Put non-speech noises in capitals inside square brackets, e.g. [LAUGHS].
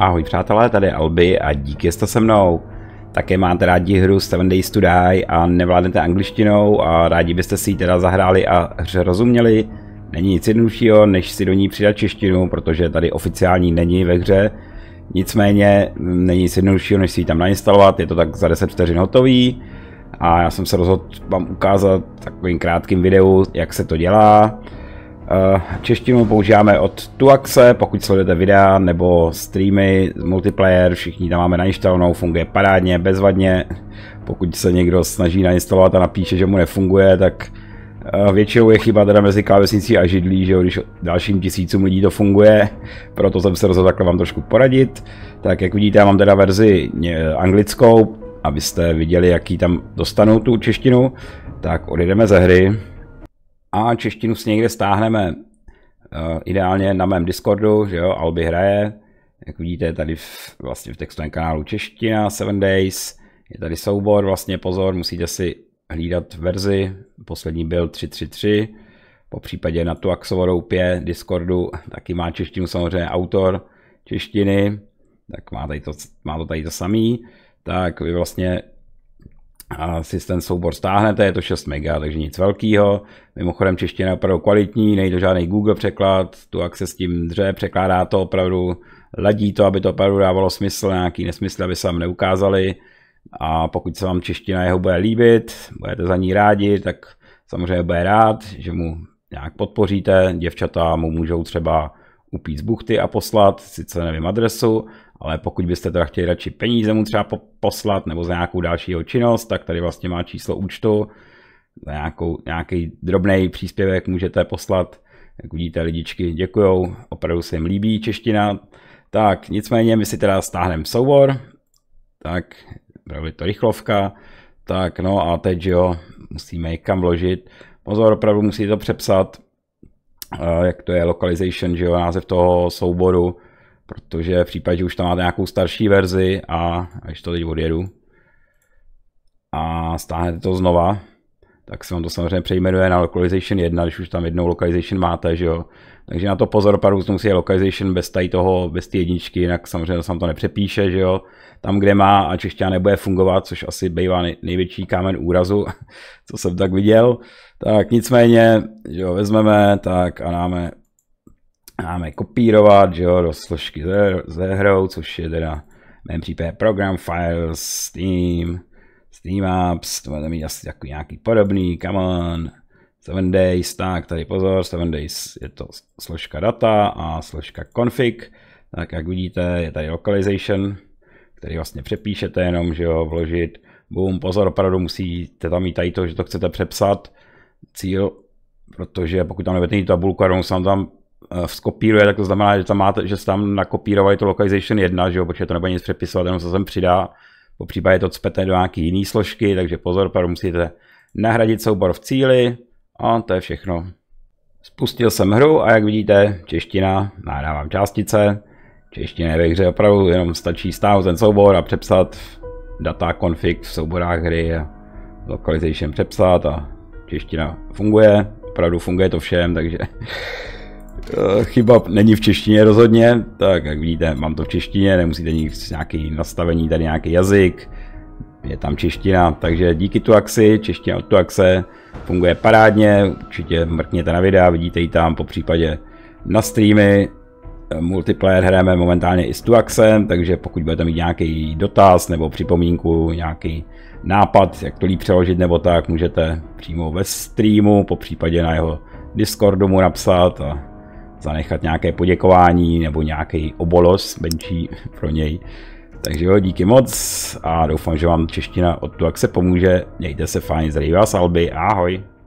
Ahoj přátelé, tady je Albi a díky, že jste se mnou. Také máte rádi hru Seven Days to Die a nevládnete angličtinou a rádi byste si ji teda zahráli a hře rozuměli. Není nic jednoduššího, než si do ní přidat češtinu, protože tady oficiální není ve hře. Nicméně mm, není nic jednoduššího, než si ji tam nainstalovat, je to tak za 10 vteřin hotový. A já jsem se rozhodl vám ukázat takovým krátkým videu, jak se to dělá. Eh, češtinu používáme od Tuaxe, pokud sledujete videa nebo streamy, multiplayer, všichni tam máme nainstalovanou, funguje parádně, bezvadně. Pokud se někdo snaží nainstalovat a napíše, že mu nefunguje, tak eh, Většinou je chyba teda mezi klávesnicí a židlí, že když dalším tisícům lidí to funguje, proto jsem se rozhodl takhle vám trošku poradit. Tak jak vidíte, já mám teda verzi anglickou, abyste viděli, jaký tam dostanou tu češtinu. Tak odjedeme ze hry a češtinu si někde stáhneme eh, ideálně na mém Discordu, že jo, Albi hraje, jak vidíte tady v, vlastně v textovém kanálu Čeština, 7 Days, je tady soubor, vlastně pozor, musíte si hlídat verzi, poslední byl 333, po případě na tu Axovo pě Discordu, taky má češtinu samozřejmě autor češtiny, tak má, tady to, má to tady to samý, tak vy vlastně a si ten soubor stáhnete, je to 6 mega, takže nic velkého. Mimochodem čeština je opravdu kvalitní, nejde žádný Google překlad, tu akce s tím dře, překládá to opravdu, ladí to, aby to opravdu dávalo smysl, nějaký nesmysl, aby se vám neukázali. A pokud se vám čeština jeho bude líbit, budete za ní rádi, tak samozřejmě bude rád, že mu nějak podpoříte. Děvčata mu můžou třeba upít z buchty a poslat, sice nevím adresu, ale pokud byste teda chtěli radši peníze mu třeba poslat nebo za nějakou dalšího činnost, tak tady vlastně má číslo účtu, za nějakou, nějaký drobný příspěvek můžete poslat. Jak vidíte, lidičky děkujou, opravdu se jim líbí čeština. Tak, nicméně my si teda stáhneme soubor, tak, opravdu to rychlovka, tak no a teď jo, musíme kam vložit. Pozor, opravdu musíte to přepsat, eh, jak to je localization, že jo, název toho souboru, protože v případě, že už tam máte nějakou starší verzi a až to teď odjedu a stáhnete to znova, tak se vám to samozřejmě přejmenuje na Localization 1, když už tam jednou Localization máte, že jo. Takže na to pozor, pár musí je Localization bez tady toho, bez té jedničky, jinak samozřejmě se to nepřepíše, že jo. Tam, kde má a čeština nebude fungovat, což asi bývá největší kámen úrazu, [LAUGHS] co jsem tak viděl. Tak nicméně, že jo, vezmeme tak a dáme máme kopírovat že jo, do složky ze, ze hrou, což je teda v mém případě program, files, Steam, Steam Apps, to bude mít asi jako nějaký podobný, come on, 7 days, tak tady pozor, 7 days je to složka data a složka config, tak jak vidíte, je tady localization, který vlastně přepíšete jenom, že jo, vložit, boom, pozor, opravdu musíte tam mít tady to, že to chcete přepsat, cíl, protože pokud tam nebudete mít tabulku, a se tam skopíruje, eh, tak to znamená, že tam, máte, že tam nakopírovali to localization 1, že jo, protože to nebude nic přepisovat, jenom se sem přidá. Po případě to cpete do nějaké jiné složky, takže pozor, pravdu musíte nahradit soubor v cíli a to je všechno. Spustil jsem hru a jak vidíte, čeština, nahrávám částice. Čeština je ve hře opravdu, jenom stačí stáhnout ten soubor a přepsat data config v souborách hry a localization přepsat a čeština funguje. Opravdu funguje to všem, takže Eh, chyba není v češtině rozhodně, tak jak vidíte, mám to v češtině, nemusíte nic nějaký nastavení, tady nějaký jazyk, je tam čeština, takže díky tu akci, čeština od akce, funguje parádně, určitě mrkněte na videa, vidíte ji tam, po případě na streamy, eh, multiplayer hrajeme momentálně i s tu akcem, takže pokud budete mít nějaký dotaz nebo připomínku, nějaký nápad, jak to líp přeložit nebo tak, můžete přímo ve streamu, po případě na jeho Discordu mu napsat a zanechat nějaké poděkování nebo nějaký obolos menší pro něj. Takže jo, díky moc a doufám, že vám čeština od se pomůže. Mějte se fajn, zdraví vás Alby, ahoj.